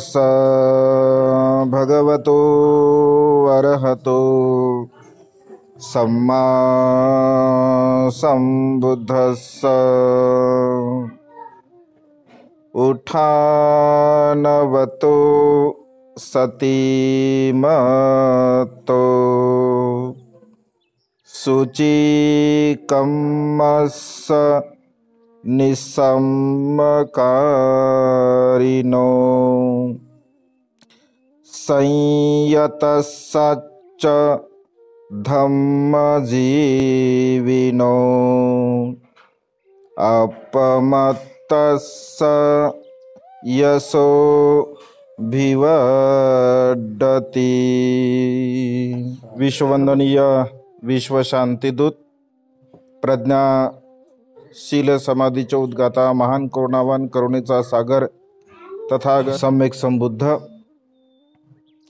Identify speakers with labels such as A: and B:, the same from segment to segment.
A: स भगवतो अरहतो सम्मा संबुद्धस्स उठानवतो सतीमतो शुचिकम्मस्स निसम्मकारिणो संयतश्च धम्मजीविनो अपमत्तस्स यशो भिवडति विश्ववंदनीय विश्व शांतिदूत प्रज्ञाशील समाधीचे उद्गाता महान करुणावान करुणेचा सागर तथा सम्यक संबुद्ध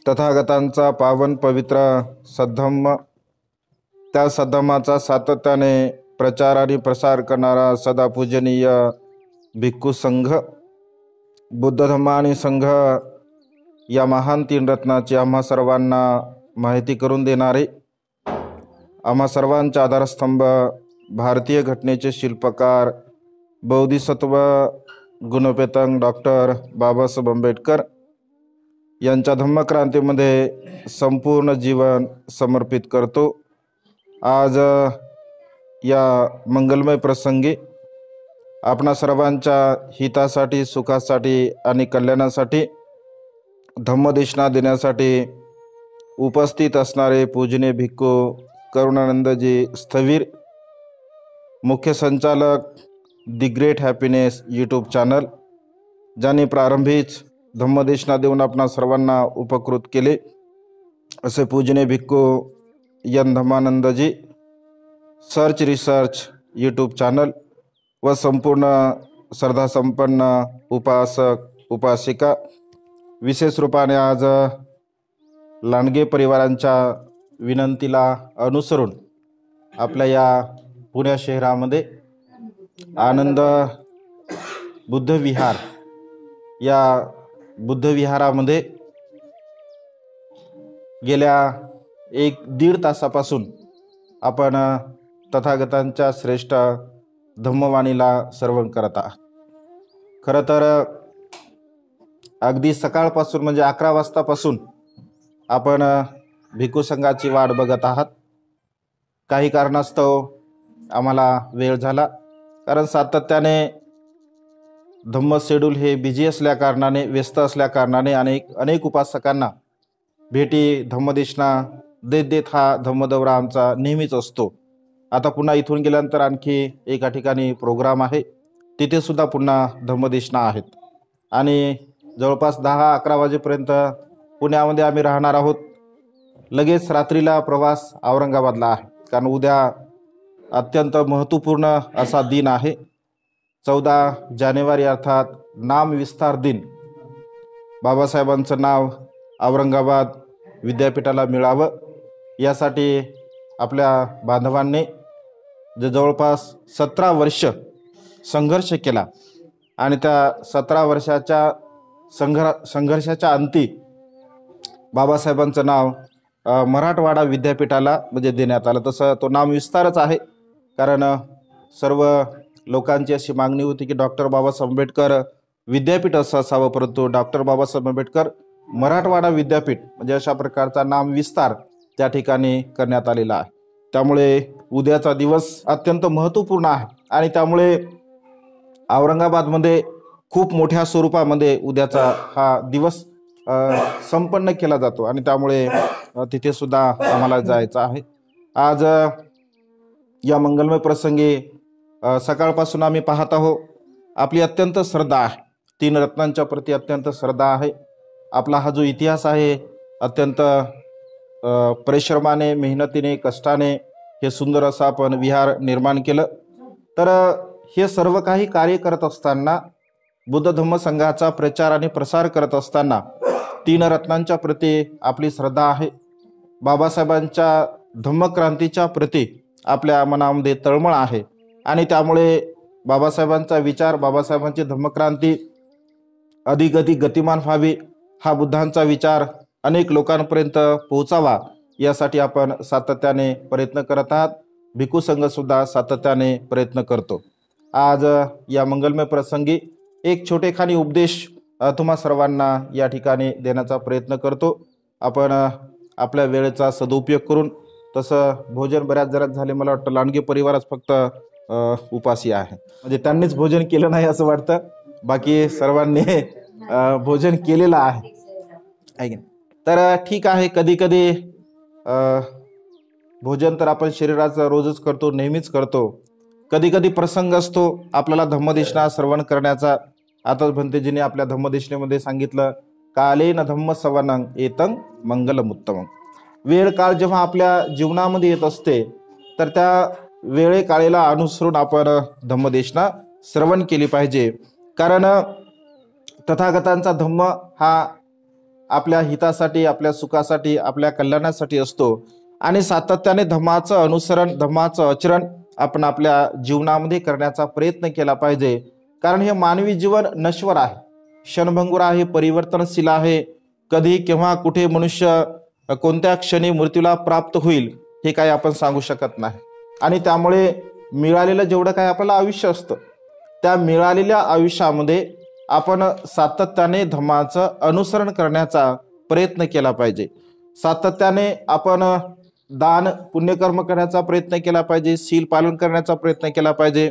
A: तथागतांचा पावन पवित्र सद्धम्म त्या सद्धम्माचा सातत्याने प्रचार आणि प्रसार करणारा सदापूजनीय भिक्खू संघ बुद्धधम्म आणि संघ या महान तीन रत्नाची आम्हा सर्वांना माहिती करून देणारे आम्हा सर्वांचे आधारस्तंभ भारतीय घटनेचे शिल्पकार बौद्धिसत्व गुणपेतंग डॉक्टर बाबासाहेब आंबेडकर यांच्या धम्मक्रांतीमध्ये संपूर्ण जीवन समर्पित करतो आज या मंगलमय प्रसंगी आपणा सर्वांच्या हितासाठी सुखासाठी आणि कल्याणासाठी धम्मदेशना देण्यासाठी उपस्थित असणारे पूजने भिक्खू करुणानंदजी स्थवीर मुख्य संचालक दि ग्रेट हॅपीनेस यूट्यूब चॅनल ज्यांनी प्रारंभीच धम्मदेशना देऊन आपणा सर्वांना उपकृत केले असे पूजने भिक्खू यन धमानंदजी सर्च रिसर्च यूट्यूब चॅनल व संपूर्ण श्रद्धासंपन्न उपासक उपासिका विशेष रूपाने आज लांडगे परिवारांच्या विनंतीला अनुसरून आपल्या या पुण्या शहरामध्ये आनंद बुद्धविहार या बुद्धविहारामध्ये गेल्या एक दीड तासापासून आपण तथागतांच्या श्रेष्ठ धम्मवाणीला सर्व करत आहात खरं तर अगदी सकाळपासून म्हणजे अकरा वाजतापासून आपण भिकू संघाची वाट बघत आहात काही कारणास्तव आम्हाला वेळ झाला कारण सातत्याने धम्म शेड्यूल हे बिझी असल्याकारणाने व्यस्त असल्याकारणाने अनेक अनेक उपासकांना भेटी धम्मदेशना देत देत हा धम्मदौरा आमचा नेहमीच असतो आता पुन्हा इथून गेल्यानंतर आणखी एका ठिकाणी प्रोग्राम आहे तिथेसुद्धा पुन्हा धम्मदेशना आहेत आणि जवळपास दहा अकरा वाजेपर्यंत पुण्यामध्ये आम्ही राहणार आहोत लगेच रात्रीला प्रवास औरंगाबादला आहे कारण उद्या अत्यंत महत्त्वपूर्ण असा दिन आहे चौदा जानेवारी अर्थात नाम विस्तार दिन बाबासाहेबांचं नाव औरंगाबाद विद्यापीठाला मिळावं यासाठी आपल्या बांधवांनी जे जवळपास सतरा वर्ष संघर्ष केला आणि त्या सतरा वर्षाच्या संघर संघर्षाच्या अंती बाबासाहेबांचं नाव मराठवाडा विद्यापीठाला म्हणजे देण्यात आलं तसं तो नामविस्तारच आहे कारण सर्व लोकांची अशी मागणी होती की डॉक्टर बाबासाहेब आंबेडकर विद्यापीठ असं असावं परंतु डॉक्टर बाबासाहेब आंबेडकर मराठवाडा विद्यापीठ म्हणजे अशा प्रकारचा नाम विस्तार त्या ठिकाणी करण्यात आलेला आहे त्यामुळे उद्याचा दिवस अत्यंत महत्त्वपूर्ण आहे आणि त्यामुळे औरंगाबादमध्ये खूप मोठ्या स्वरूपामध्ये उद्याचा हा दिवस संपन्न केला जातो आणि त्यामुळे तिथे सुद्धा आम्हाला जायचं आहे आज या मंगलमय प्रसंगी सकाळपासून आम्ही पाहत आहो आपली अत्यंत श्रद्धा आहे तीन रत्नांच्या प्रती अत्यंत श्रद्धा आहे आपला हा जो इतिहास आहे अत्यंत परिश्रमाने मेहनतीने कष्टाने हे सुंदर असं आपण विहार निर्माण केलं तर हे सर्व काही कार्य करत असताना बुद्ध धम्म संघाचा प्रचार आणि प्रसार करत असताना तीन रत्नांच्या प्रती आपली श्रद्धा आहे बाबासाहेबांच्या धम्मक्रांतीच्या प्रती आपल्या मनामध्ये तळमळ आहे आणि त्यामुळे बाबासाहेबांचा विचार बाबासाहेबांची धम्मक्रांती अधिक अधिक गतिमान व्हावी हा बुद्धांचा विचार अनेक लोकांपर्यंत पोहोचावा यासाठी आपण सातत्याने प्रयत्न करत आहात भिकू सुद्धा सातत्याने प्रयत्न करतो आज या मंगलमय प्रसंगी एक छोटेखानी उपदेश तुम्हा सर्वांना या ठिकाणी देण्याचा प्रयत्न करतो आपण आपल्या वेळेचा सदुपयोग करून तसं भोजन बऱ्याच जरात झाले मला वाटतं लांडगे परिवारच फक्त उपासी आहे म्हणजे त्यांनीच भोजन केलं नाही असं वाटतं बाकी सर्वांनी भोजन केलेलं आहे तर ठीक आहे कधी कधी भोजन तर आपण शरीराचं रोजच करतो नेहमीच करतो कधी कधी प्रसंग असतो आपल्याला धम्मदेशना श्रवण करण्याचा आता भंतेजीने आपल्या धम्मदेशनेमध्ये सांगितलं काले न धम्म सवनंग येतं मंगलमुत्तम वेळ काळ जेव्हा आपल्या जीवनामध्ये येत असते तर त्या वेळे काळेला अनुसरून आपण धम्मदेशना श्रवण केली पाहिजे कारण तथागतांचा धम्म हा आपल्या हितासाठी आपल्या सुखासाठी आपल्या कल्याणासाठी असतो आणि सातत्याने धम्माचं अनुसरण धम्माचं आचरण आपण आपल्या जीवनामध्ये करण्याचा प्रयत्न केला पाहिजे कारण हे मानवी जीवन नश्वर आहे क्षणभंगुर आहे परिवर्तनशील आहे कधी केव्हा कुठे मनुष्य कोणत्या क्षणी मृत्यूला प्राप्त होईल हे काही आपण सांगू शकत नाही आणि त्यामुळे मिळालेलं जेवढं काय आपल्याला आयुष्य असतं त्या मिळालेल्या आयुष्यामध्ये आपण सातत्याने धम्माचं अनुसरण करण्याचा प्रयत्न केला पाहिजे सातत्याने आपण दान पुण्यकर्म करण्याचा प्रयत्न केला पाहिजे शील पालन करण्याचा प्रयत्न केला पाहिजे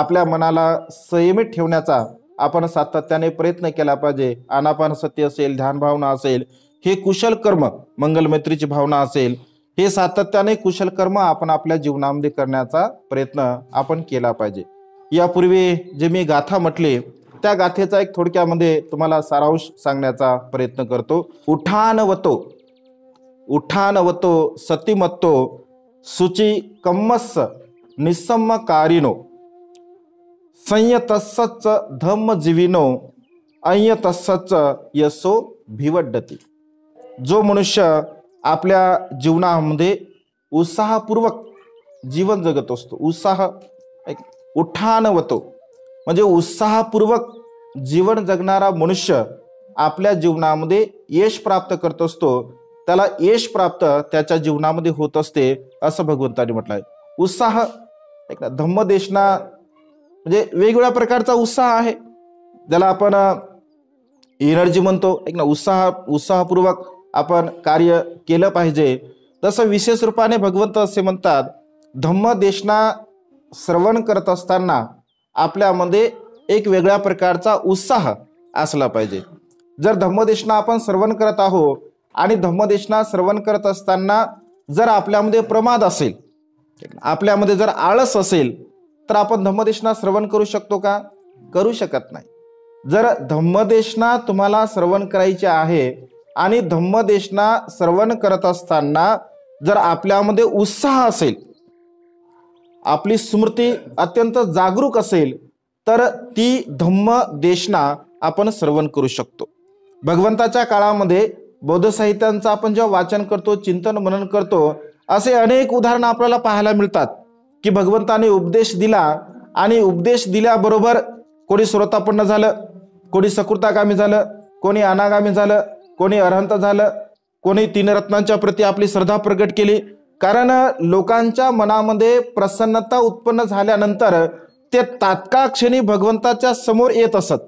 A: आपल्या मनाला संयमित ठेवण्याचा आपण सातत्याने प्रयत्न केला पाहिजे अनापान सत्य असेल ध्यानभावना असेल हे कुशल कर्म मंगलमैत्रीची भावना असेल हे सातत्याने कुशल कर्म आपण आपल्या जीवनामध्ये करण्याचा प्रयत्न आपण केला पाहिजे यापूर्वी जे मी गाथा म्हटले त्या गाथेचा एक थोडक्यामध्ये तुम्हाला सारांश सांगण्याचा प्रयत्न करतो उठानवतो उठानवतो सतीमत्तो सुची कम्मस निसम कारिनो जीविनो अय अय्यतस्सच यसो भिवड्डती जो मनुष्य आपल्या जीवनामध्ये उत्साहपूर्वक जीवन जगत असतो उत्साह होतो म्हणजे उत्साहपूर्वक जीवन जगणारा मनुष्य आपल्या जीवनामध्ये यश प्राप्त करत असतो त्याला यश प्राप्त त्याच्या जीवनामध्ये होत असते असं भगवंताने म्हटलं आहे उत्साह एक ना धम्मदेशना म्हणजे वेगवेगळ्या प्रकारचा उत्साह आहे ज्याला आपण एनर्जी म्हणतो एक ना उत्साह उत्साहपूर्वक आपण कार्य केलं पाहिजे तसं विशेष रूपाने भगवंत असे म्हणतात धम्मदेशना श्रवण करत असताना आपल्यामध्ये एक वेगळ्या प्रकारचा उत्साह असला पाहिजे जर धम्मदेशना आपण श्रवण करत आहो आणि धम्मदेशना श्रवण करत असताना जर आपल्यामध्ये प्रमाद असेल आपल्यामध्ये जर आळस असेल तर आपण धम्मदेशना श्रवण करू शकतो का करू शकत नाही जर धम्मदेशना तुम्हाला श्रवण करायचे आहे आणि धम्मदेशना श्रवण करत असताना जर आपल्यामध्ये उत्साह असेल आपली स्मृती अत्यंत जागरूक असेल तर ती धम्म देशना आपण श्रवण करू शकतो भगवंताच्या काळामध्ये बौद्ध साहित्यांचं आपण जेव्हा वाचन करतो चिंतन मनन करतो असे अनेक उदाहरणं आपल्याला पाहायला मिळतात की भगवंताने उपदेश दिला आणि उपदेश दिल्याबरोबर कोणी स्रोतापन्न झालं कोणी सकृतागामी झालं कोणी अनागामी झालं कोणी अरहंत झालं कोणी तीन रत्नांच्या प्रती आपली श्रद्धा प्रकट केली कारण लोकांच्या मनामध्ये प्रसन्नता उत्पन्न झाल्यानंतर ते तात्काळ क्षणी भगवंताच्या समोर येत असत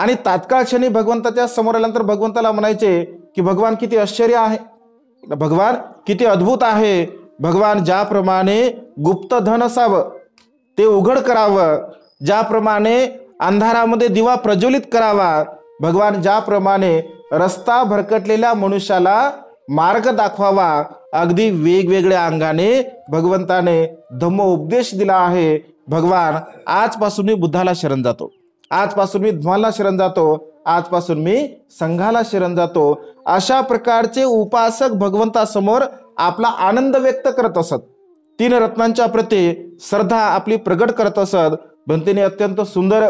A: आणि तात्काळ क्षणी भगवंताच्या समोर आल्यानंतर भगवंताला म्हणायचे की भगवान किती आश्चर्य आहे भगवान किती अद्भुत आहे भगवान ज्याप्रमाणे गुप्त धन असावं ते उघड करावं ज्याप्रमाणे अंधारामध्ये दिवा प्रज्वलित करावा भगवान ज्याप्रमाणे रस्ता भरकटलेल्या मनुष्याला मार्ग दाखवावा अगदी वेगवेगळ्या अंगाने भगवंताने धम्म उपदेश दिला आहे भगवान आजपासून मी बुद्धाला शरण जातो आजपासून मी धम्माला शरण जातो आजपासून मी संघाला शरण जातो अशा प्रकारचे उपासक भगवंतासमोर आपला आनंद व्यक्त करत असत तीन रत्नांच्या प्रती श्रद्धा आपली प्रगट करत असत भंतीने अत्यंत सुंदर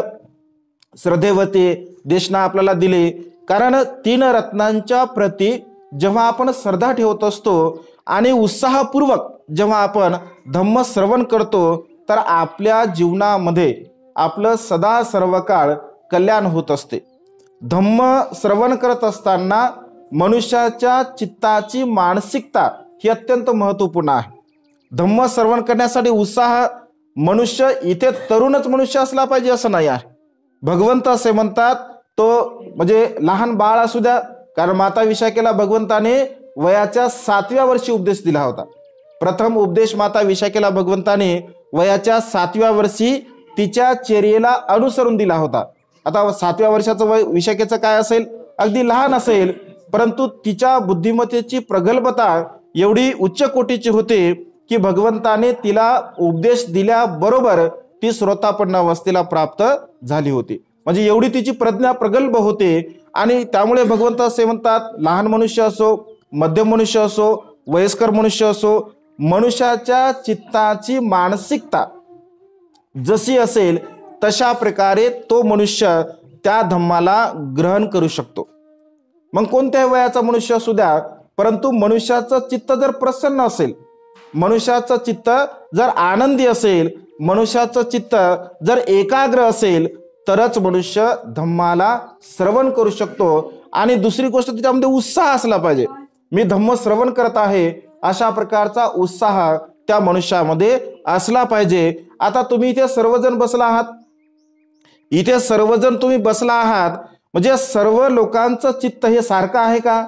A: श्रद्धेवरती देशना आपल्याला दिली कारण तीन रत्नांच्या प्रती जेव्हा आपण श्रद्धा ठेवत असतो आणि उत्साहपूर्वक जेव्हा आपण धम्म श्रवण करतो तर आपल्या जीवनामध्ये आपलं सदा सर्व काळ कल्याण होत असते धम्म श्रवण करत असताना मनुष्याच्या चित्ताची मानसिकता ही अत्यंत महत्त्वपूर्ण आहे धम्म श्रवण करण्यासाठी उत्साह मनुष्य इथे तरुणच मनुष्य असला पाहिजे असं नाही आहे भगवंत असे म्हणतात तो म्हणजे लहान बाळ असू द्या कारण माता विशाखेला भगवंताने वयाच्या सातव्या वर्षी उपदेश दिला होता प्रथम उपदेश माता विशाखेला भगवंताने वयाच्या सातव्या वर्षी तिच्या चेरियेला अनुसरून दिला होता आता सातव्या वर्षाचं वय विशाखेचं काय असेल अगदी लहान असेल परंतु तिच्या बुद्धिमत्तेची प्रगल्भता एवढी उच्च कोटीची होते की भगवंताने तिला उपदेश दिल्याबरोबर ती श्रोतापन्न अवस्थेला प्राप्त झाली होती म्हणजे एवढी तिची प्रज्ञा प्रगल्भ होते आणि त्यामुळे भगवंत असे म्हणतात लहान मनुष्य असो मध्यम मनुष्य असो वयस्कर मनुष्य असो मनुष्याच्या चित्ताची मानसिकता जशी असेल तशा प्रकारे तो मनुष्य त्या धम्माला ग्रहण करू शकतो मग कोणत्याही वयाचा मनुष्य असू द्या परंतु मनुष्याचं चित्त जर प्रसन्न असेल मनुष्याचं चित्त जर आनंदी असेल मनुष्याचं चित्त जर एकाग्र असेल तरच मनुष्य धम्माला श्रवण करू शकतो आणि दुसरी गोष्ट त्याच्यामध्ये उत्साह असला पाहिजे मी धम्म श्रवण करत आहे अशा प्रकारचा उत्साह त्या मनुष्यामध्ये असला पाहिजे आता तुम्ही इथे सर्वजण बसला आहात इथे सर्वजण तुम्ही बसला आहात म्हणजे सर्व लोकांचं चित्त हे सारखं आहे का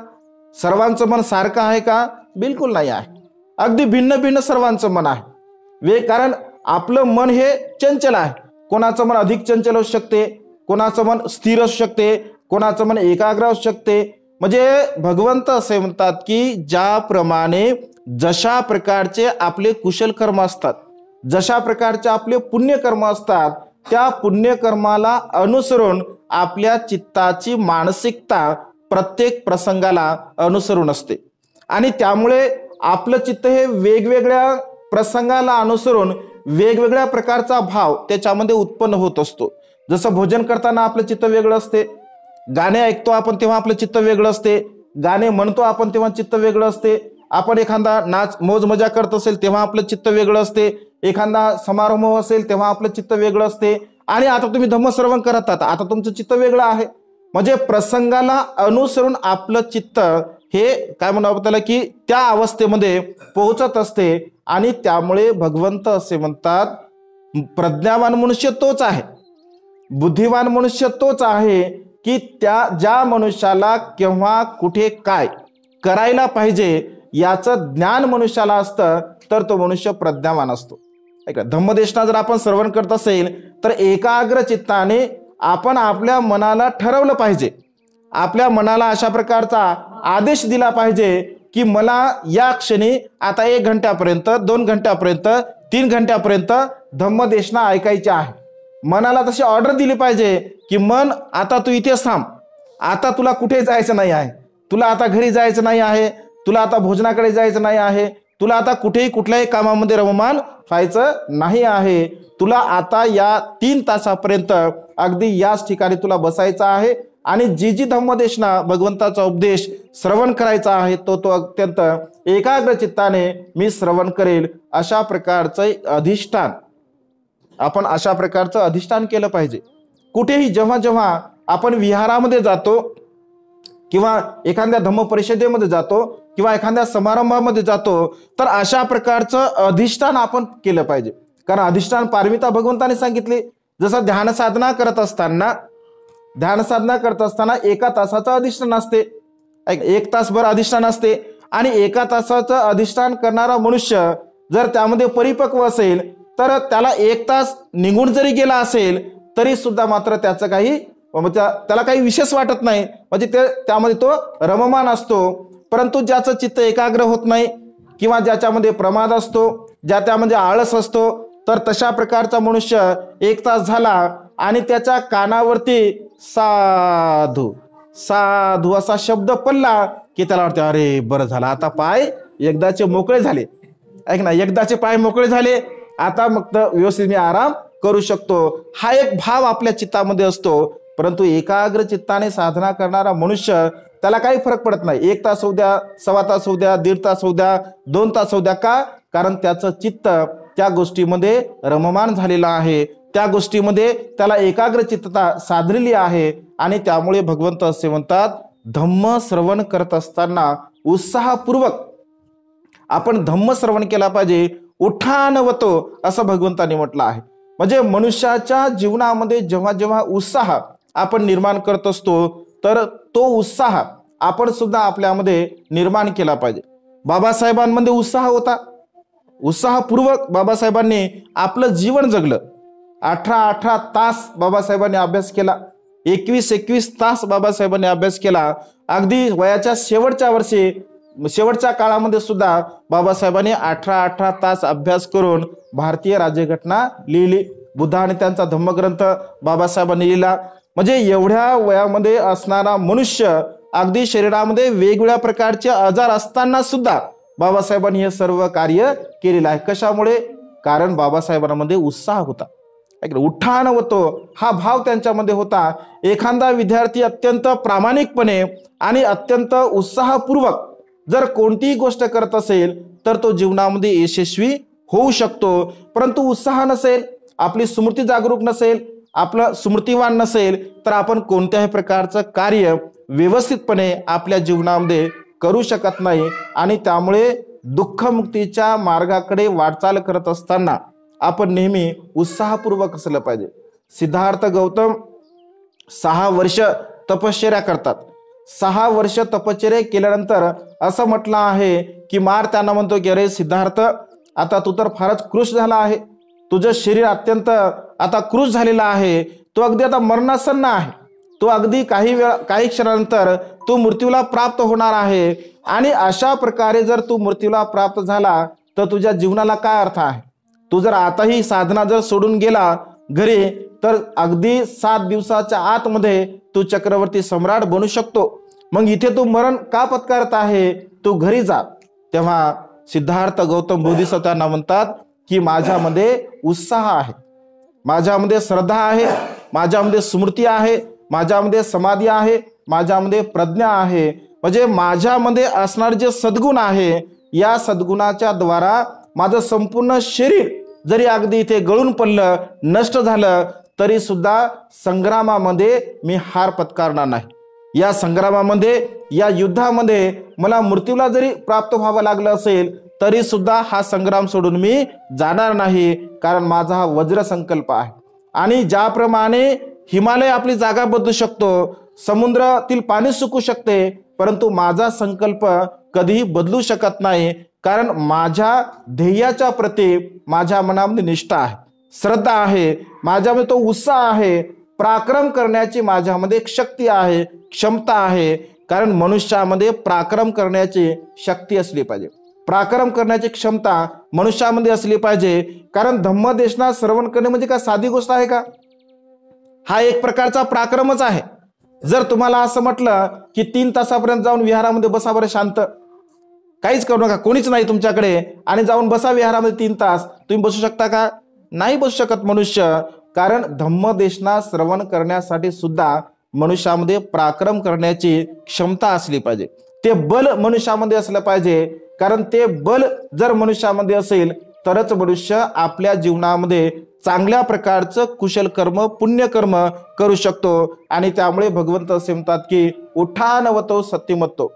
A: सर्वांचं मन सारखं आहे का बिलकुल नाही आहे अगदी भिन्न भिन्न सर्वांचं मन आहे वे कारण आपलं मन हे चंचल आहे कोणाचं मन अधिक चंचल असू शकते कोणाचं मन स्थिर असू शकते कोणाचं मन एकाग्र असू शकते म्हणजे भगवंत असे म्हणतात की ज्याप्रमाणे जशा प्रकारचे आपले कुशल कर्म असतात जशा प्रकारचे आपले पुण्यकर्म असतात त्या पुण्यकर्माला अनुसरून आपल्या चित्ताची मानसिकता प्रत्येक प्रसंगाला अनुसरून असते आणि त्यामुळे आपलं चित्त हे वेगवेगळ्या प्रसंगाला अनुसरून वेगवेगळ्या प्रकारचा भाव त्याच्यामध्ये उत्पन्न होत असतो जसं भोजन करताना आपलं चित्त वेगळं असते गाणे ऐकतो आपण तेव्हा आपलं चित्त वेगळं असते गाणे म्हणतो आपण तेव्हा चित्त वेगळं असते आपण एखादा नाच मोज मजा करत असेल तेव्हा आपलं चित्त वेगळं असते एखादा समारंभ असेल तेव्हा आपलं चित्त वेगळं असते आणि आता तुम्ही धम्मश्रवण करत आहात आता तुमचं चित्त वेगळं आहे म्हणजे प्रसंगाला अनुसरून आपलं चित्त हे काय म्हणावं त्याला की त्या अवस्थेमध्ये पोहोचत असते आणि त्यामुळे भगवंत असे म्हणतात प्रज्ञावान मनुष्य तोच आहे बुद्धिवान मनुष्य तोच आहे की त्या ज्या मनुष्याला केव्हा कुठे काय करायला पाहिजे याचं ज्ञान मनुष्याला असतं तर तो मनुष्य प्रज्ञावान असतो ऐका धम्मदेशना जर आपण श्रवण करत असेल तर एकाग्र चित्ताने आपण आपल्या मनाला ठरवलं पाहिजे आपल्या मनाला अशा प्रकारचा आदेश दिला पाहिजे की मला या क्षणी आता एक घंट्यापर्यंत दोन घंट्यापर्यंत तीन घंट्यापर्यंत धम्मदेशना ऐकायची आहे मनाला तशी ऑर्डर दिली पाहिजे की मन आता तू इथेच थांब आता तुला कुठे जायचं नाही आहे तुला आता घरी जायचं नाही आहे तुला आता भोजनाकडे जायचं नाही आहे तुला आता कुठेही कुठल्याही कामामध्ये रममान व्हायचं नाही आहे तुला आता या तीन तासापर्यंत अगदी याच ठिकाणी तुला बसायचं आहे आणि जी जी धम्मदेशना भगवंताचा उपदेश श्रवण करायचा आहे तो तो अत्यंत एकाग्र चित्ताने मी श्रवण करेल अशा प्रकारचं अधिष्ठान आपण अशा प्रकारचं अधिष्ठान केलं पाहिजे कुठेही जेव्हा जेव्हा आपण विहारामध्ये जातो किंवा एखाद्या धम्म परिषदेमध्ये जातो किंवा एखाद्या समारंभामध्ये जातो तर अशा प्रकारचं अधिष्ठान आपण केलं पाहिजे कारण अधिष्ठान पारमिता भगवंताने सांगितले जसं ध्यानसाधना करत असताना ध्यान साधना करत असताना एका तासाचं अधिष्ठान असते एक तासभर अधिष्ठान असते आणि एका तासाचं अधिष्ठान करणारा मनुष्य जर त्यामध्ये परिपक्व असेल तर त्याला एक तास निघून जरी गेला असेल तरी सुद्धा मात्र त्याचं काही म्हणजे त्याला काही विशेष वाटत नाही म्हणजे ते त्यामध्ये तो रममान असतो परंतु ज्याचं चित्त एकाग्र होत नाही किंवा ज्याच्यामध्ये प्रमाद असतो ज्या त्यामध्ये आळस असतो तर तशा प्रकारचा मनुष्य एक तास झाला आणि त्याच्या कानावरती साधू साधू असा शब्द पडला की त्याला वाटते अरे बरं झालं आता पाय एकदाचे मोकळे झाले ऐक ना एकदाचे पाय मोकळे झाले आता मग तर व्यवस्थित मी आराम करू शकतो हा एक भाव आपल्या चित्तामध्ये असतो परंतु एकाग्र चित्ताने साधना करणारा मनुष्य त्याला काही फरक पडत नाही एक तास होऊ द्या सव्वा तास होऊ द्या दीड तास होऊ द्या दोन तास होऊ द्या का कारण त्याचं चित्त त्या गोष्टीमध्ये रममान झालेलं आहे त्या गोष्टीमध्ये त्याला एकाग्र चित्तता साधलेली आहे आणि त्यामुळे भगवंत असे म्हणतात धम्म श्रवण करत असताना उत्साहपूर्वक आपण धम्म श्रवण केला पाहिजे उठाणवतो असं भगवंताने म्हटलं आहे म्हणजे मनुष्याच्या जीवनामध्ये जेव्हा जेव्हा उत्साह आपण निर्माण करत असतो तर तो उत्साह आपण सुद्धा आपल्यामध्ये निर्माण केला पाहिजे बाबासाहेबांमध्ये उत्साह होता उत्साहपूर्वक बाबासाहेबांनी आपलं जीवन जगलं अठरा अठरा तास बाबासाहेबांनी अभ्यास केला एकवीस एकवीस तास बाबासाहेबांनी अभ्यास केला अगदी वयाच्या शेवटच्या वर्षी शेवटच्या काळामध्ये सुद्धा बाबासाहेबांनी अठरा अठरा तास अभ्यास करून भारतीय राज्यघटना लिहिली बुद्ध आणि त्यांचा धम्मग्रंथ बाबासाहेबांनी लिहिला म्हणजे एवढ्या वयामध्ये असणारा मनुष्य अगदी शरीरामध्ये वेगवेगळ्या प्रकारचे आजार असताना सुद्धा बाबासाहेबांनी हे सर्व कार्य केलेलं आहे कशामुळे कारण बाबासाहेबांमध्ये उत्साह होता उठाण होतो हा भाव त्यांच्यामध्ये होता एखादा विद्यार्थी अत्यंत प्रामाणिकपणे आणि अत्यंत उत्साहपूर्वक जर कोणतीही गोष्ट करत असेल तर तो जीवनामध्ये यशस्वी होऊ शकतो परंतु उत्साह नसेल आपली स्मृती जागरूक नसेल आपलं स्मृतिवान नसेल तर आपण कोणत्याही प्रकारचं कार्य व्यवस्थितपणे आपल्या जीवनामध्ये करू शकत नाही आणि त्यामुळे दुःखमुक्तीच्या मार्गाकडे वाटचाल करत असताना आपण नेहमी उत्साहपूर्वक असलं पाहिजे सिद्धार्थ गौतम सहा वर्ष तपश्चर्या करतात सहा वर्ष तपश्चर्या केल्यानंतर असं म्हटलं आहे की मार त्यांना म्हणतो की अरे सिद्धार्थ आता तू तर फारच कृष झाला आहे तुझं शरीर अत्यंत आता क्रूज झालेला आहे तो अगदी आता मरणासन्न आहे तो अगदी काही वेळ काही क्षणानंतर तू मृत्यूला प्राप्त होणार आहे आणि अशा प्रकारे जर तू मृत्यूला प्राप्त झाला तर तुझ्या जीवनाला काय अर्थ आहे तू जर आताही साधना जर सोडून गेला घरी तर अगदी सात दिवसाच्या आतमध्ये तू चक्रवर्ती सम्राट बनू शकतो मग इथे तू मरण का पत्कारत आहे तू घरी जा तेव्हा सिद्धार्थ गौतम बोधिसत्वांना म्हणतात की माझ्यामध्ये उत्साह आहे माझ्यामध्ये श्रद्धा आहे माझ्यामध्ये स्मृती आहे माझ्यामध्ये समाधी आहे माझ्यामध्ये प्रज्ञा आहे म्हणजे माझ्यामध्ये असणारे जे सद्गुण आहे या सद्गुणाच्या द्वारा माझं संपूर्ण शरीर जरी अगदी इथे गळून पडलं नष्ट झालं तरी सुद्धा संग्रामामध्ये मी हार पत्कारणार नाही या संग्रामामध्ये या युद्धामध्ये मला मृत्यूला जरी प्राप्त व्हावं लागलं असेल तरी सुद्धा हा संग्राम सोडून मी जाणार नाही कारण माझा हा वज्र संकल्प आहे आणि ज्याप्रमाणे हिमालय आपली जागा बदलू शकतो समुद्रातील पाणी सुकू शकते परंतु माझा संकल्प कधीही बदलू शकत नाही कारण माझ्या ध्येयाच्या प्रती माझ्या मनामध्ये निष्ठा आहे श्रद्धा आहे माझ्यामध्ये तो उत्साह आहे पराक्रम करण्याची माझ्यामध्ये एक शक्ती आहे क्षमता आहे कारण मनुष्यामध्ये पराक्रम करण्याची शक्ती असली पाहिजे प्राक्रम करण्याची क्षमता मनुष्यामध्ये असली पाहिजे कारण धम्मदेशना श्रवण करणे म्हणजे काय साधी गोष्ट आहे का हा एक प्रकारचा प्राक्रमच आहे जर तुम्हाला असं म्हटलं की तीन तासापर्यंत जाऊन विहारामध्ये बसा बरं शांत काहीच करू नका कोणीच नाही तुमच्याकडे आणि जाऊन बसा विहारामध्ये तीन तास तुम्ही बसू शकता का नाही बसू शकत मनुष्य कारण धम्मदेशना श्रवण करण्यासाठी सुद्धा मनुष्यामध्ये प्राक्रम करण्याची क्षमता असली पाहिजे ते बल मनुष्यामध्ये असलं पाहिजे कारण ते बल जर मनुष्यामध्ये असेल तरच मनुष्य आपल्या जीवनामध्ये चांगल्या प्रकारचं कुशल कर्म पुण्यकर्म करू शकतो आणि त्यामुळे भगवंत असे म्हणतात की उठा नवतो सत्यमत्तो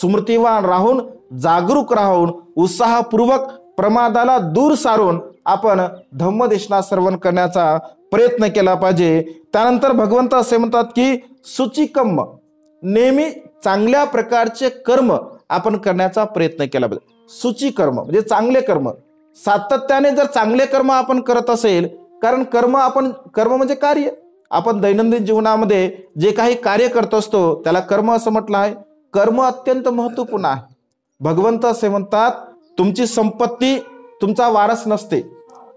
A: स्मृतिवान राहून जागरूक राहून उत्साहपूर्वक प्रमादाला दूर सारून आपण धम्मदेशना श्रवण करण्याचा प्रयत्न केला पाहिजे त्यानंतर भगवंत असे म्हणतात की सुचिकम नेहमी चांगल्या प्रकारचे कर्म आपण करण्याचा प्रयत्न केला पाहिजे सुची कर्म म्हणजे चांगले कर्म सातत्याने जर चांगले कर्म आपण करत असेल कारण कर्म आपण कर्म म्हणजे कार्य आपण दैनंदिन जीवनामध्ये जे काही कार्य करत असतो त्याला कर्म असं म्हटलं आहे कर्म अत्यंत महत्त्वपूर्ण आहे भगवंत असे म्हणतात तुमची संपत्ती तुमचा वारस नसते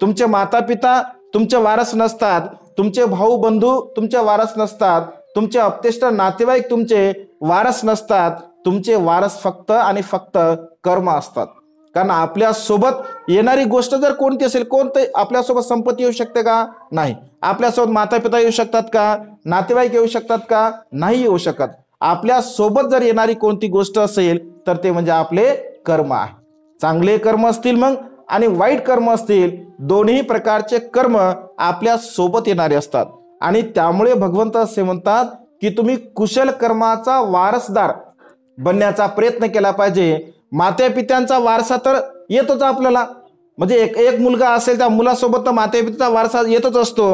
A: तुमचे मातापिता तुमचे वारस नसतात तुमचे भाऊ बंधू तुमचे वारस नसतात तुमचे अपतिष्ट नातेवाईक तुमचे वारस नसतात तुमचे वारस फक्त आणि फक्त कर्म असतात कारण आपल्या सोबत येणारी गोष्ट जर कोणती असेल कोणते आपल्यासोबत संपत्ती येऊ शकते का नाही आपल्यासोबत माता पिता येऊ शकतात का नातेवाईक येऊ शकतात का नाही येऊ शकत आपल्या सोबत जर येणारी कोणती गोष्ट असेल तर ते म्हणजे आपले कर्म आहे चांगले कर्म असतील मग आणि वाईट कर्म असतील दोन्ही प्रकारचे कर्म आपल्या सोबत येणारे असतात आणि त्यामुळे भगवंत असे म्हणतात की तुम्ही कुशल कर्माचा वारसदार बनण्याचा प्रयत्न केला पाहिजे मात्या पित्यांचा वारसा तर येतोच आपल्याला म्हणजे एक एक मुलगा असेल त्या मुलासोबत तर माते पित्याचा वारसा येतच असतो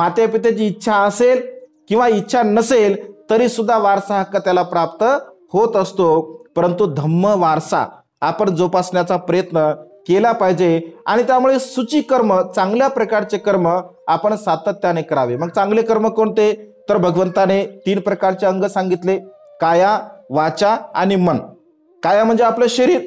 A: मात्या पित्याची इच्छा असेल किंवा इच्छा नसेल तरी सुद्धा वारसा हक्क त्याला प्राप्त होत असतो परंतु धम्म वारसा आपण जोपासण्याचा प्रयत्न केला पाहिजे आणि त्यामुळे सुची कर्म चांगल्या प्रकारचे कर्म आपण सातत्याने करावे मग चांगले कर्म कोणते तर भगवंताने तीन प्रकारचे अंग सांगितले काया वाचा आणि मन काया म्हणजे आपलं शरीर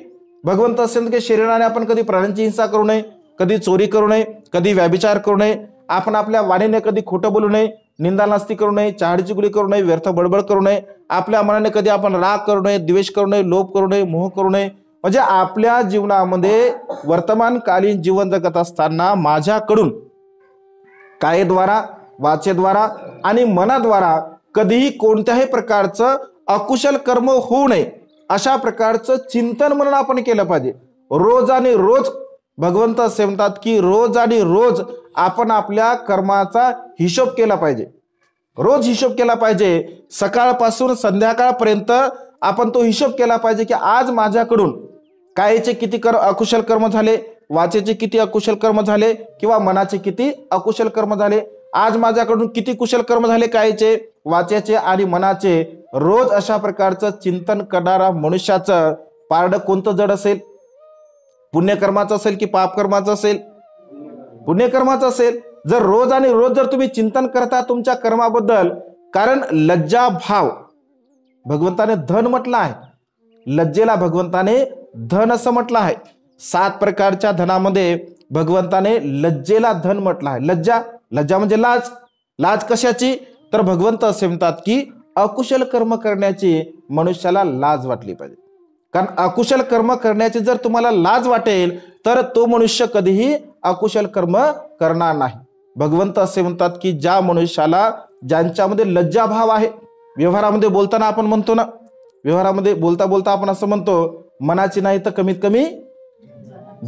A: भगवंत असेल की शरीराने आपण कधी प्राण्यांची हिंसा करू नये कधी चोरी करू नये कधी व्याभिचार करू नये आपण आपल्या वाणीने कधी खोटं बोलू नये निंदा नास्ती करू नये चहाडीची गुली करू नये व्यर्थ बडबड करू नये आपल्या मनाने कधी आपण राग करू नये द्वेष करू नये लोभ करू नये मोह करू नये म्हणजे आपल्या जीवनामध्ये वर्तमानकालीन जीवन जगत असताना माझ्याकडून कायद्वारा वाचेद्वारा आणि मनाद्वारा कधीही कोणत्याही प्रकारचं अकुशल कर्म होऊ नये अशा प्रकारचं चिंतन म्हणून आपण केलं पाहिजे रोज आणि रोज भगवंत असे म्हणतात की रोज आणि रोज आपण आपल्या कर्माचा हिशोब केला पाहिजे रोज हिशोब केला पाहिजे सकाळपासून संध्याकाळपर्यंत आपण तो हिशोब केला पाहिजे की आज माझ्याकडून कायचे किती कर अकुशल कर्म झाले वाचेचे किती अकुशल कर्म झाले किंवा मनाचे किती अकुशल कर्म झाले आज माझ्याकडून किती कुशल कर्म झाले कायचे वाचेचे आणि मनाचे रोज अशा प्रकारचं चिंतन करणारा मनुष्याचं पारड कोणतं जड असेल पुण्यकर्माचं असेल की पापकर्माचं असेल पुण्यकर्माचं असेल जर रोज आणि रोज जर तुम्ही चिंतन करता तुमच्या कर्माबद्दल कारण लज्जा भाव भगवंताने धन म्हटलं आहे लज्जेला भगवंताने धन असं म्हटलं आहे सात प्रकारच्या धनामध्ये भगवंताने लज्जेला धन म्हटलं आहे लज्जा लज्जा म्हणजे लाज लाज कशाची तर भगवंत असे म्हणतात की अकुशल कर्म करण्याची मनुष्याला लाज वाटली पाहिजे कारण अकुशल कर्म करण्याची जर तुम्हाला लाज वाटेल तर तो मनुष्य कधीही अकुशल कर्म करणार नाही भगवंत असे म्हणतात की ज्या मनुष्याला ज्यांच्यामध्ये लज्जाभाव आहे व्यवहारामध्ये बोलताना आपण म्हणतो ना व्यवहारामध्ये बोलता बोलता आपण असं म्हणतो मनाची नाही तर कमीत कमी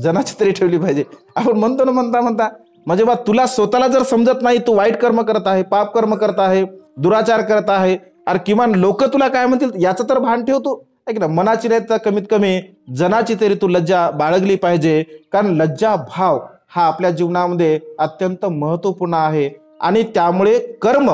A: जनाची तरी ठेवली पाहिजे आपण म्हणतो ना म्हणता म्हणता म्हणजे बा तुला स्वतःला जर समजत नाही तू वाईट कर्म करत आहे पाप कर्म करत आहे दुराचार करत आहे अरे किमान लोक तुला काय म्हणतील याचं तर भान ठेवतो ना मनाची नाही तर कमीत कमी जनाची तरी तू लज्जा बाळगली पाहिजे कारण लज्जा भाव हा आपल्या जीवनामध्ये अत्यंत महत्वपूर्ण आहे आणि त्यामुळे कर्म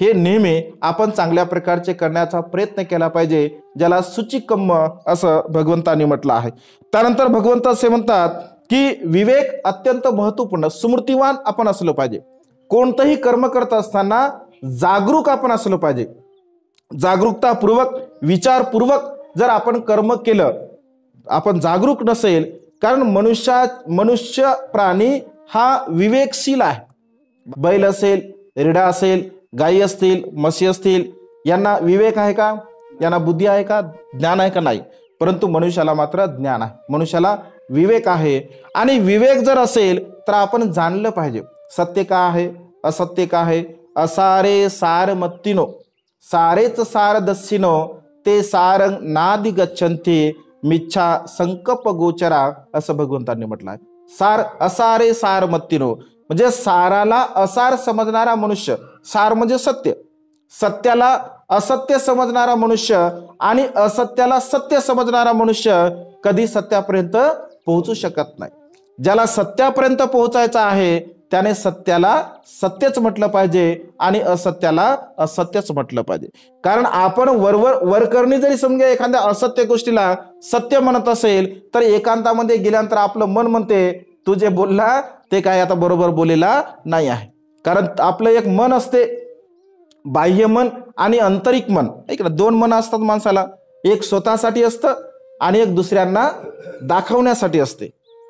A: हे नेहमी आपण चांगल्या प्रकारचे करण्याचा प्रयत्न केला पाहिजे ज्याला सुचिकम्म असं भगवंतानी म्हटलं आहे त्यानंतर भगवंत असे म्हणतात की विवेक अत्यंत महत्वपूर्ण स्मृतिवान आपण असलो पाहिजे कोणतंही कर्म करत असताना जागरूक आपण असलो पाहिजे जागरूकतापूर्वक विचारपूर्वक जर आपण कर्म केलं आपण जागरूक नसेल कारण मनुष्या मनुष्य प्राणी हा विवेकशील आहे बैल असेल रिडा असेल गायी असतील म्हशी असतील यांना विवेक आहे का यांना बुद्धी आहे का ज्ञान आहे का नाही परंतु मनुष्याला मात्र ज्ञान आहे मनुष्याला विवेक आहे आणि विवेक जर असेल तर आपण जाणलं पाहिजे सत्य का आहे असत्य का आहे असारे सार मत्तीनो सारेच सार दस्सिनो ते सारंग नादि गच्छंती मिच्छा संकप गोचरा असं भगवंतांनी म्हटलं आहे सार असारे सार मत्तीनो म्हणजे साराला असार समजणारा मनुष्य सार म्हणजे सत्य सत्याला असत्य समजणारा मनुष्य आणि असत्याला सत्य समजणारा मनुष्य कधी सत्यापर्यंत पोहोचू शकत नाही ज्याला सत्यापर्यंत पोहोचायचं आहे त्याने सत्याला सत्यच म्हटलं पाहिजे आणि असत्याला असत्यच म्हटलं पाहिजे कारण आपण वरवर वरकरणी जरी समजा एखाद्या असत्य गोष्टीला सत्य म्हणत असेल तर एकांतामध्ये गेल्यानंतर आपलं मन म्हणते तू जे बोलला ते काय आता बरोबर बोलेला नाही आहे कारण आपलं एक मन असते बाह्य मन आणि आंतरिक मन ऐक ना दोन मन असतात माणसाला एक स्वतःसाठी असतं आणि एक दुसऱ्यांना दाखवण्यासाठी असते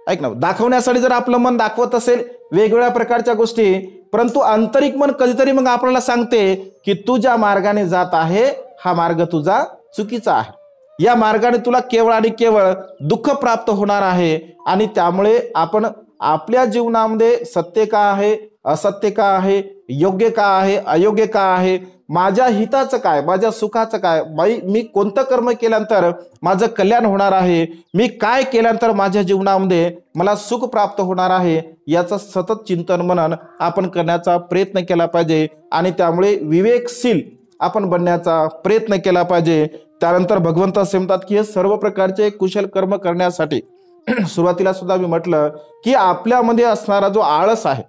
A: ऐक ना दाखवण्यासाठी जर आपलं मन दाखवत असेल वेगवेगळ्या प्रकारच्या गोष्टी परंतु आंतरिक मन कधीतरी मग आपल्याला सांगते की तू ज्या मार्गाने जात आहे हा मार्ग तुझा चुकीचा आहे या मार्गाने तुला केवळ आणि केवळ दुःख प्राप्त होणार आहे आणि त्यामुळे आपण आपल्या जीवनामध्ये सत्य का आहे असत्य का आहे योग्य का आहे अयोग्य का आहे माझ्या हिताचं काय माझ्या सुखाचं काय बाई मी कोणतं कर्म केल्यानंतर माझं कल्याण होणार आहे मी काय केल्यानंतर माझ्या जीवनामध्ये मला सुख प्राप्त होणार आहे याचं सतत चिंतन मनन आपण करण्याचा प्रयत्न केला पाहिजे आणि त्यामुळे विवेकशील आपण बनण्याचा प्रयत्न केला पाहिजे त्यानंतर भगवंत असे म्हणतात की हे सर्व प्रकारचे कुशल कर्म करण्यासाठी सुरुवातीला सुद्धा मी म्हटलं की आपल्यामध्ये असणारा जो आळस आहे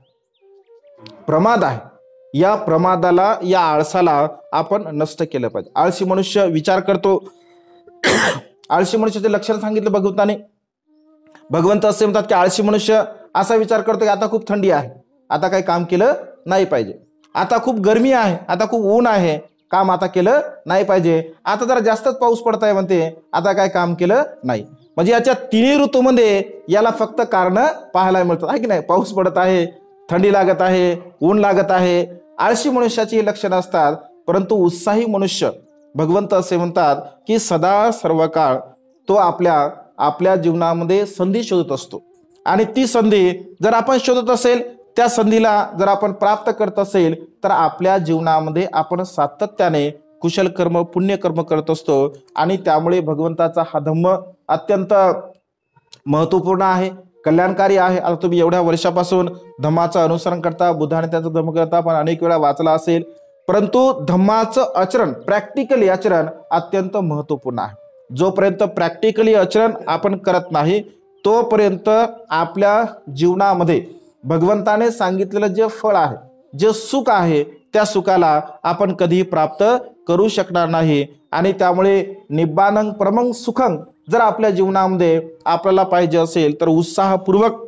A: प्रमाद आहे या प्रमादाला या आळसाला आपण नष्ट केलं पाहिजे आळशी मनुष्य विचार करतो आळशी मनुष्याचे लक्षण सांगितलं भगवंताने भगवंत असे म्हणतात की आळशी मनुष्य असा विचार करतो की आता खूप थंडी आहे आता काही काम केलं नाही पाहिजे आता खूप गरमी आहे आता खूप ऊन आहे काम आता केलं नाही पाहिजे आता जरा जास्तच पाऊस पडत आहे म्हणते आता काय काम केलं नाही म्हणजे याच्या तिन्ही ऋतूमध्ये याला फक्त कारण पाहायला मिळतात आहे की नाही पाऊस पडत आहे थंडी लागत आहे ऊन लागत आहे आळशी मनुष्याची लक्षणं असतात परंतु उत्साही मनुष्य भगवंत असे म्हणतात की सदा सर्व काळ तो आपल्या आपल्या जीवनामध्ये संधी शोधत असतो आणि ती संधी जर आपण शोधत असेल त्या संधीला जर आपण प्राप्त करत असेल तर आपल्या जीवनामध्ये आपण सातत्याने कुशल कर्म पुण्यकर्म करत असतो आणि त्यामुळे भगवंताचा हा धम्म अत्यंत महत्त्वपूर्ण आहे कल्याणकारी आहे आता तुम्ही एवढ्या वर्षापासून धम्माचं अनुसरण करता बुधाने त्याचा धम्म करता पण अनेक वेळा वाचला असेल परंतु धम्माचं आचरण प्रॅक्टिकली आचरण अत्यंत महत्त्वपूर्ण आहे जोपर्यंत प्रॅक्टिकली आचरण आपण करत नाही तोपर्यंत आपल्या जीवनामध्ये भगवंताने सांगितलेलं जे फळ आहे जे सुख आहे त्या सुखाला आपण कधीही प्राप्त करू शकणार नाही आणि त्यामुळे निब्बानंग प्रमंग सुखंग जर आपल्या जीवनामध्ये आपल्याला पाहिजे असेल तर उत्साहपूर्वक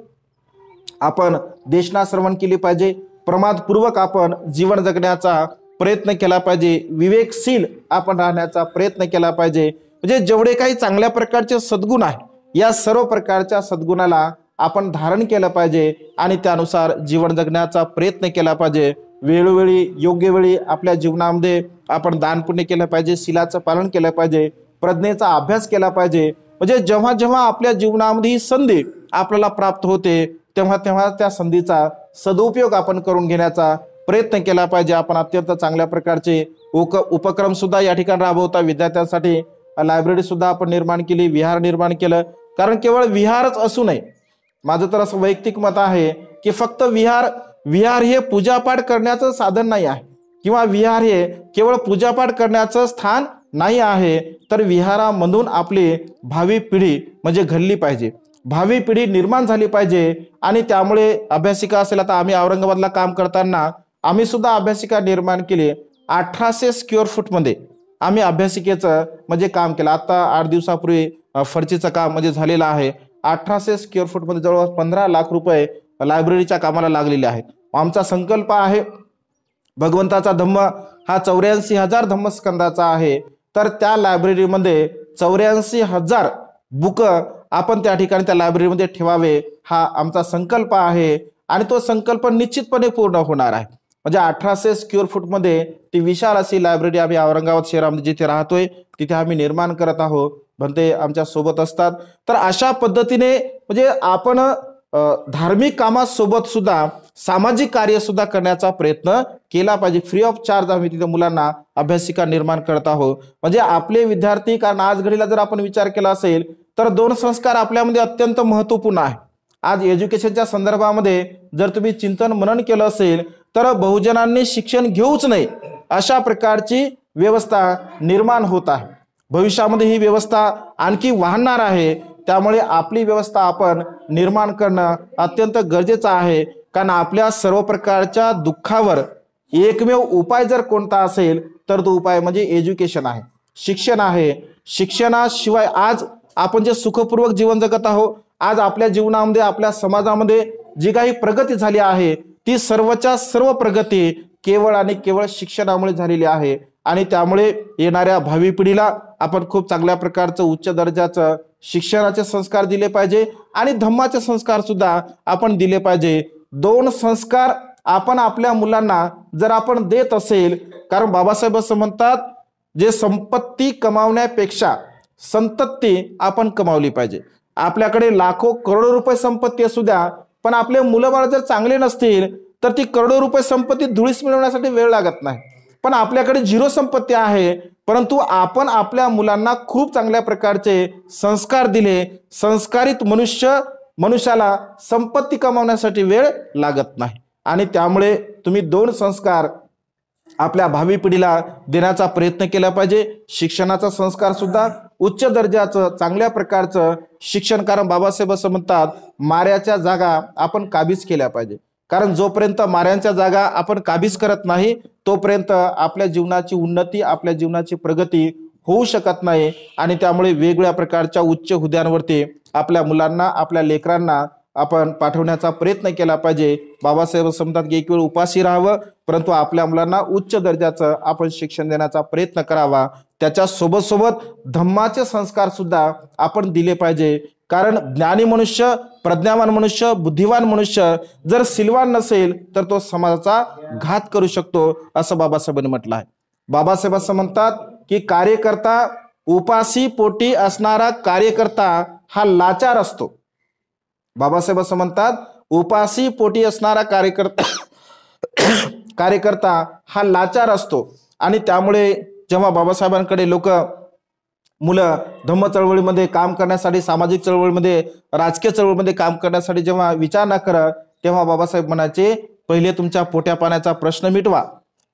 A: आपण देशना श्रवण केली पाहिजे प्रमादपूर्वक आपण जीवन जगण्याचा प्रयत्न केला पाहिजे विवेकशील आपण राहण्याचा प्रयत्न केला पाहिजे म्हणजे जेवढे काही चांगल्या प्रकारचे सद्गुण आहे या सर्व प्रकारच्या सद्गुणाला आपण धारण केलं पाहिजे आणि त्यानुसार जीवन जगण्याचा प्रयत्न केला पाहिजे वेळोवेळी योग्य वेळी आपल्या जीवनामध्ये आपण दानपुण्य केलं पाहिजे शिलाचं पालन केलं पाहिजे प्रज्ञेचा अभ्यास केला पाहिजे म्हणजे जेव्हा जेव्हा आपल्या जीवनामध्ये ही संधी आपल्याला प्राप्त होते तेव्हा तेव्हा त्या संधीचा सदुपयोग आपण करून घेण्याचा प्रयत्न केला पाहिजे आपण अत्यंत चांगल्या प्रकारचे उक उपक्रम सुद्धा या ठिकाणी राबवता विद्यार्थ्यांसाठी लायब्ररी सुद्धा आपण निर्माण केली विहार निर्माण केलं कारण केवळ विहारच असू नये माझं तर असं वैयक्तिक मत आहे की फक्त विहार विहार हे पूजापाठ करण्याचं साधन नाही आहे किंवा विहार हे केवळ पूजापाठ करण्याचं स्थान नाही आहे तर विहारामधून आपली भावी पिढी म्हणजे घडली पाहिजे भावी पिढी निर्माण झाली पाहिजे आणि त्यामुळे अभ्यासिका असेल आता आम्ही औरंगाबादला काम करताना आम्ही सुद्धा अभ्यासिका निर्माण केली अठराशे स्क्युअर फूटमध्ये आम्ही अभ्यासिकेचं म्हणजे काम केलं आता आठ दिवसापूर्वी फरचीचं काम म्हणजे झालेलं आहे अठराशे स्क्वेअर फूटमध्ये जवळपास पंधरा लाख रुपये लायब्ररीच्या कामाला लागलेले आहेत आमचा संकल्प आहे भगवंताचा धम्म हा चौऱ्याऐंशी हजार धम्मस्कंदाचा आहे तर त्या लायब्ररीमध्ये चौऱ्याऐंशी हजार बुक आपण त्या ठिकाणी त्या लायब्ररीमध्ये ठेवावे हा आमचा संकल्प आहे आणि तो संकल्प निश्चितपणे पूर्ण होणार आहे म्हणजे अठराशे स्क्वेअर फूटमध्ये ती विशाल अशी लायब्ररी आम्ही औरंगाबाद शहरामध्ये जिथे राहतोय तिथे आम्ही निर्माण करत आहोत भंते आमच्या सोबत असतात तर अशा पद्धतीने म्हणजे आपण धार्मिक कामासोबत सुद्धा सामाजिक कार्य सुद्धा करण्याचा प्रयत्न केला पाहिजे फ्री ऑफ चार्ज आम्ही तिथे मुलांना अभ्यासिका निर्माण करत आहोत म्हणजे आपले विद्यार्थी कारण आज घडीला जर आपण विचार केला असेल तर दोन संस्कार आपल्यामध्ये अत्यंत महत्त्वपूर्ण आहे आज एज्युकेशनच्या संदर्भामध्ये जर तुम्ही चिंतन मनन केलं असेल तर बहुजनांनी शिक्षण घेऊच नये अशा प्रकारची व्यवस्था निर्माण होत आहे भविष्यामध्ये ही व्यवस्था आणखी वाहणार आहे त्यामुळे आपली व्यवस्था आपण निर्माण करणं अत्यंत गरजेचं आहे कारण आपल्या सर्व प्रकारच्या दुःखावर एकमेव उपाय जर कोणता असेल तर तो उपाय म्हणजे एज्युकेशन आहे शिक्षण आहे शिक्षणाशिवाय आज आपण जे सुखपूर्वक जीवन जगत आहोत आज आपल्या जीवनामध्ये आपल्या समाजामध्ये जी काही प्रगती झाली आहे ती सर्वच्या सर्व प्रगती केवळ आणि केवळ शिक्षणामुळे झालेली आहे आणि त्यामुळे येणाऱ्या भावी पिढीला आपण खूप चांगल्या प्रकारचं उच्च दर्जाचं शिक्षणाचे संस्कार दिले पाहिजे आणि धम्माचे संस्कार सुद्धा आपण दिले पाहिजे दोन संस्कार आपण आपल्या मुलांना जर आपण देत असेल कारण बाबासाहेब असं म्हणतात जे संपत्ती कमावण्यापेक्षा संतती आपण कमावली पाहिजे आपल्याकडे लाखो करोडो रुपये संपत्ती असू द्या पण आपले मुलं बाळ जर चांगले नसतील तर ती करोडो रुपये संपत्ती धुळीस मिळवण्यासाठी वेळ लागत नाही पण आपल्याकडे झिरो संपत्ती आहे परंतु आपण आपल्या मुलांना खूप चांगल्या प्रकारचे संस्कार दिले संस्कारित मनुष्य मनुष्याला संपत्ती कमावण्यासाठी वेळ लागत नाही आणि त्यामुळे तुम्ही दोन संस्कार आपल्या भावी पिढीला देण्याचा प्रयत्न केला पाहिजे शिक्षणाचा संस्कार सुद्धा उच्च दर्जाचं चांगल्या प्रकारचं शिक्षण कारण बाबासाहेब असं म्हणतात माऱ्याच्या जागा आपण काबीज केल्या पाहिजे कारण जोपर्यंत माऱ्यांच्या जागा आपण काबीज करत नाही तोपर्यंत आपल्या जीवनाची उन्नती आपल्या जीवनाची प्रगती होऊ शकत नाही आणि त्यामुळे वेगवेगळ्या प्रकारच्या उच्च हुद्यांवरती आपल्या मुलांना आपल्या लेकरांना आपण पाठवण्याचा प्रयत्न केला पाहिजे बाबासाहेब समजतात की एक वेळ उपाशी राहावं परंतु आपल्या मुलांना उच्च दर्जाचं आपण शिक्षण देण्याचा प्रयत्न करावा त्याच्या सोबत सोबत धम्माचे संस्कार सुद्धा आपण दिले पाहिजे कारण ज्ञानी मनुष्य प्रज्ञावान मनुष्य बुद्धिवान मनुष्य जर सिलवान नसेल तर तो समाजाचा घात करू शकतो असं बाबासाहेबांनी म्हटलं आहे बाबासाहेब असं म्हणतात की कार्यकर्ता उपासी पोटी असणारा कार्यकर्ता हा लाचार असतो बाबासाहेब असं म्हणतात उपासी पोटी असणारा कार्यकर्ता कार्यकर्ता हा लाचार असतो आणि त्यामुळे जेव्हा बाबासाहेबांकडे लोक मुलं धम्म चळवळीमध्ये काम करण्यासाठी सामाजिक चळवळीमध्ये राजकीय चळवळीमध्ये काम करण्यासाठी जेव्हा विचार ना करा तेव्हा बाबासाहेब म्हणायचे पहिले तुमच्या पोट्या पाण्याचा प्रश्न मिटवा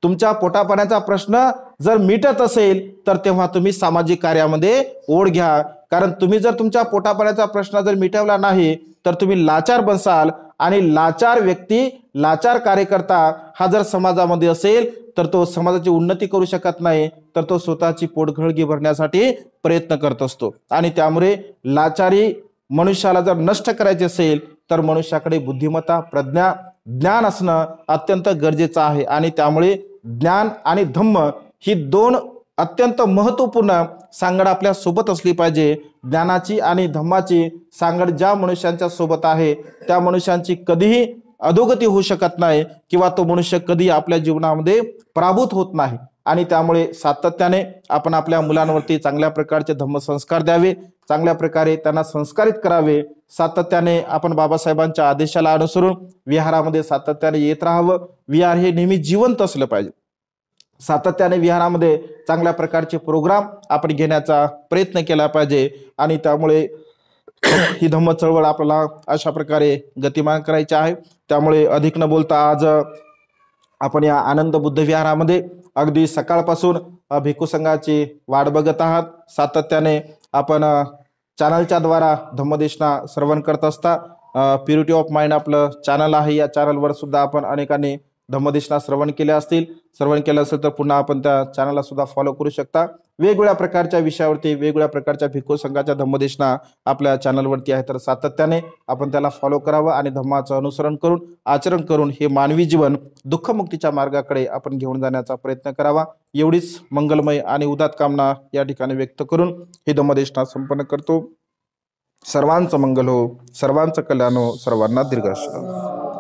A: तुमच्या पोटा पाण्याचा प्रश्न जर मिटत असेल तर तेव्हा तुम्ही सामाजिक कार्यामध्ये ओढ घ्या कारण तुम्ही जर तुमच्या पोटापाण्याचा प्रश्न जर मिटवला नाही तर तुम्ही लाचार बसाल आणि लाचार व्यक्ती लाचार कार्यकर्ता हा जर समाजामध्ये असेल तर तो समाजाची उन्नती करू शकत नाही तर तो स्वतःची पोटघळगी भरण्यासाठी प्रयत्न करत असतो आणि त्यामुळे लाचारी मनुष्याला जर नष्ट करायचे असेल तर मनुष्याकडे बुद्धिमत्ता प्रज्ञा ज्ञान असणं अत्यंत गरजेचं आहे आणि त्यामुळे ज्ञान आणि धम्म ही दोन अत्यंत महत्त्वपूर्ण सांगड आपल्या सोबत असली पाहिजे ज्ञानाची आणि धम्माची सांगड ज्या मनुष्यांच्या सोबत आहे त्या मनुष्यांची कधीही अधोगती होऊ शकत नाही किंवा तो मनुष्य कधी आपल्या जीवनामध्ये प्राभूत होत नाही आणि त्यामुळे सातत्याने आपण आपल्या मुलांवरती चांगल्या प्रकारचे धम्मसंस्कार द्यावे चांगल्या प्रकारे त्यांना संस्कारित करावे सातत्याने आपण बाबासाहेबांच्या आदेशाला अनुसरून विहारामध्ये सातत्याने येत राहावं विहार हे नेहमी जिवंत असलं पाहिजे सातत्याने विहारामध्ये चांगल्या प्रकारचे प्रोग्राम आपण घेण्याचा प्रयत्न केला पाहिजे आणि त्यामुळे ही धम्म चळवळ आपल्याला अशा प्रकारे गतिमान करायची आहे त्यामुळे अधिक न बोलता आज आपण या आनंद बुद्ध विहारामध्ये अगदी सकाळपासून भिकू संघाची वाट बघत आहात सातत्याने आपण चॅनलच्या द्वारा धम्मदेशना श्रवण करत असता प्युरिटी ऑफ माइंड आपलं चॅनल आहे या चॅनलवर सुद्धा आपण अनेकांनी धम्मदेशना श्रवण केले असतील श्रवण केलं असेल तर पुन्हा आपण त्या चॅनलला सुद्धा फॉलो करू शकता वेगवेगळ्या प्रकारच्या विषयावरती वेगवेगळ्या प्रकारच्या भिक्खू संघाच्या धम्मदेशना आपल्या चॅनलवरती आहे तर सातत्याने आपण त्याला फॉलो करावं आणि धम्माचं अनुसरण करून आचरण करून हे मानवी जीवन दुःखमुक्तीच्या मार्गाकडे आपण घेऊन जाण्याचा प्रयत्न करावा एवढीच मंगलमय आणि उदात कामना या ठिकाणी व्यक्त करून हे धम्मदेशना संपन्न करतो सर्वांचं मंगल हो सर्वांचं कल्याण हो सर्वांना दीर्घ